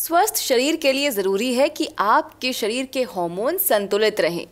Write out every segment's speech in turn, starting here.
स्वस्थ शरीर के लिए ज़रूरी है कि आपके शरीर के हॉर्मोन संतुलित रहें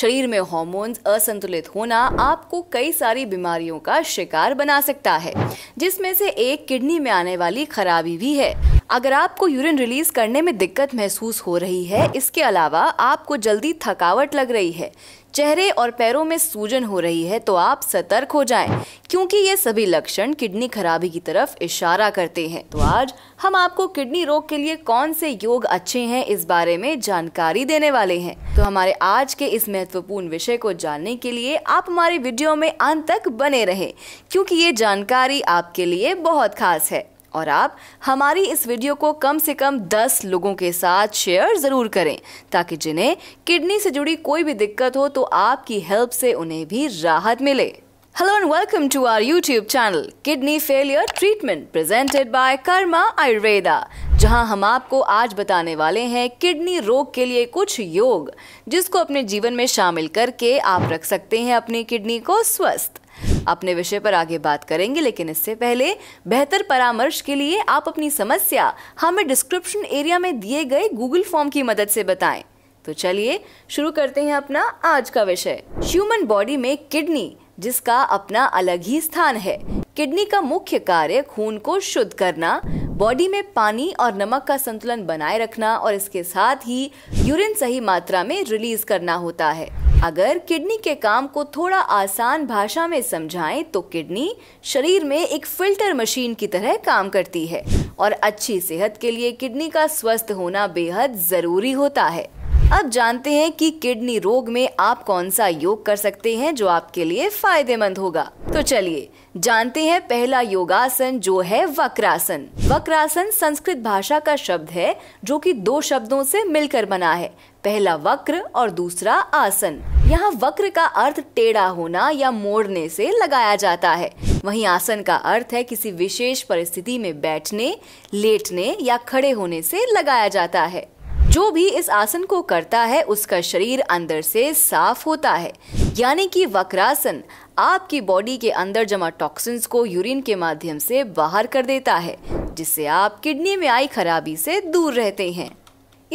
शरीर में हार्मोन्स असंतुलित होना आपको कई सारी बीमारियों का शिकार बना सकता है जिसमें से एक किडनी में आने वाली खराबी भी है अगर आपको यूरिन रिलीज करने में दिक्कत महसूस हो रही है इसके अलावा आपको जल्दी थकावट लग रही है चेहरे और पैरों में सूजन हो रही है तो आप सतर्क हो जाएं क्योंकि ये सभी लक्षण किडनी खराबी की तरफ इशारा करते हैं तो आज हम आपको किडनी रोग के लिए कौन से योग अच्छे हैं इस बारे में जानकारी देने वाले हैं तो हमारे आज के इस महत्वपूर्ण विषय को जानने के लिए आप हमारे वीडियो में अंत तक बने रहे क्योंकि ये जानकारी आपके लिए बहुत खास है और आप हमारी इस वीडियो को कम से कम 10 लोगों के साथ शेयर ज़रूर करें ताकि जिन्हें किडनी से जुड़ी कोई भी दिक्कत हो तो आपकी हेल्प से उन्हें भी राहत मिले hello and welcome to our YouTube channel kidney failure treatment presented by Karma Ayurveda जहां हम आपको आज बताने वाले हैं किडनी रोग के लिए कुछ योग जिसको अपने जीवन में शामिल करके आप रख सकते हैं अपनी किडनी को स्वस्थ अपने विषय पर आगे बात करेंगे लेकिन इससे पहले बेहतर परामर्श के लिए आप अपनी समस्या हमें डिस्क्रिप्शन एरिया में दिए गए गूगल फॉर्म की मदद से बताएं तो चलिए शुरू करते हैं अपना आज का विषय ह्यूमन बॉडी में किडनी जिसका अपना अलग ही स्थान है किडनी का मुख्य कार्य खून को शुद्ध करना बॉडी में पानी और नमक का संतुलन बनाए रखना और इसके साथ ही यूरिन सही मात्रा में रिलीज करना होता है अगर किडनी के काम को थोड़ा आसान भाषा में समझाएं तो किडनी शरीर में एक फिल्टर मशीन की तरह काम करती है और अच्छी सेहत के लिए किडनी का स्वस्थ होना बेहद ज़रूरी होता है अब जानते हैं कि किडनी रोग में आप कौन सा योग कर सकते हैं जो आपके लिए फायदेमंद होगा तो चलिए जानते हैं पहला योगासन जो है वक्रासन वक्रासन संस्कृत भाषा का शब्द है जो कि दो शब्दों से मिलकर बना है पहला वक्र और दूसरा आसन यहाँ वक्र का अर्थ टेढ़ा होना या मोड़ने से लगाया जाता है वहीं आसन का अर्थ है किसी विशेष परिस्थिति में बैठने लेटने या खड़े होने से लगाया जाता है जो भी इस आसन को करता है उसका शरीर अंदर से साफ होता है यानी कि वक्रासन आपकी बॉडी के अंदर जमा टॉक्सिन्स को यूरिन के माध्यम से बाहर कर देता है जिससे आप किडनी में आई खराबी से दूर रहते हैं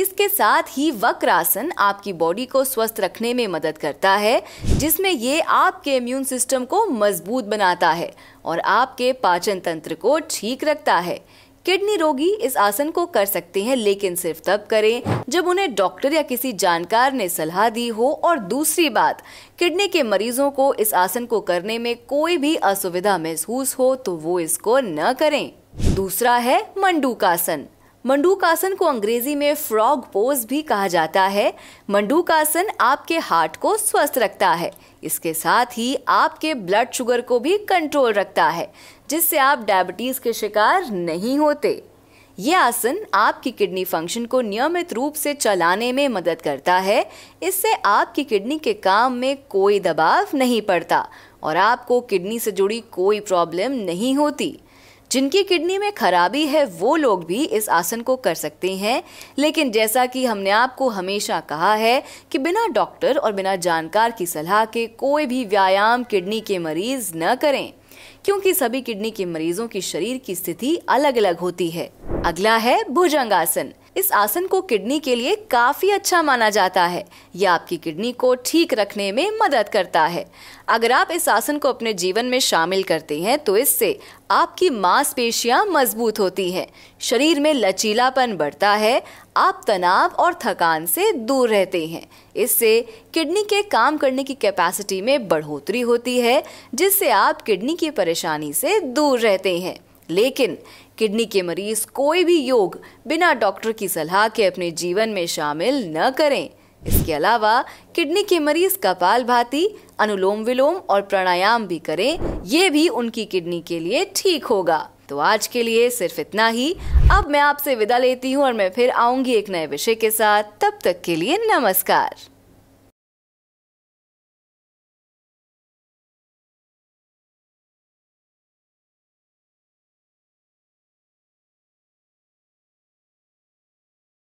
इसके साथ ही वक्रासन आपकी बॉडी को स्वस्थ रखने में मदद करता है जिसमें ये आपके इम्यून सिस्टम को मजबूत बनाता है और आपके पाचन तंत्र को ठीक रखता है किडनी रोगी इस आसन को कर सकते हैं लेकिन सिर्फ तब करें जब उन्हें डॉक्टर या किसी जानकार ने सलाह दी हो और दूसरी बात किडनी के मरीजों को इस आसन को करने में कोई भी असुविधा महसूस हो तो वो इसको न करें दूसरा है मंडूकासन मंडूक आसन को अंग्रेजी में फ्रॉग पोज भी कहा जाता है मंडूक आसन आपके हार्ट को स्वस्थ रखता है इसके साथ ही आपके ब्लड शुगर को भी कंट्रोल रखता है जिससे आप डायबिटीज के शिकार नहीं होते ये आसन आपकी किडनी फंक्शन को नियमित रूप से चलाने में मदद करता है इससे आपकी किडनी के काम में कोई दबाव नहीं पड़ता और आपको किडनी से जुड़ी कोई प्रॉब्लम नहीं होती जिनकी किडनी में खराबी है वो लोग भी इस आसन को कर सकते हैं लेकिन जैसा कि हमने आपको हमेशा कहा है कि बिना डॉक्टर और बिना जानकार की सलाह के कोई भी व्यायाम किडनी के मरीज न करें क्योंकि सभी किडनी के मरीजों की शरीर की स्थिति अलग अलग होती है अगला है भुजंगासन आसन इस आसन को किडनी के लिए काफ़ी अच्छा माना जाता है यह आपकी किडनी को ठीक रखने में मदद करता है अगर आप इस आसन को अपने जीवन में शामिल करते हैं तो इससे आपकी मांसपेशियां मजबूत होती हैं शरीर में लचीलापन बढ़ता है आप तनाव और थकान से दूर रहते हैं इससे किडनी के काम करने की कैपेसिटी में बढ़ोतरी होती है जिससे आप किडनी की परेशानी से दूर रहते हैं लेकिन किडनी के मरीज कोई भी योग बिना डॉक्टर की सलाह के अपने जीवन में शामिल न करें इसके अलावा किडनी के मरीज कपाल भाती अनुलोम विलोम और प्राणायाम भी करें ये भी उनकी किडनी के लिए ठीक होगा तो आज के लिए सिर्फ इतना ही अब मैं आपसे विदा लेती हूँ और मैं फिर आऊंगी एक नए विषय के साथ तब तक के लिए नमस्कार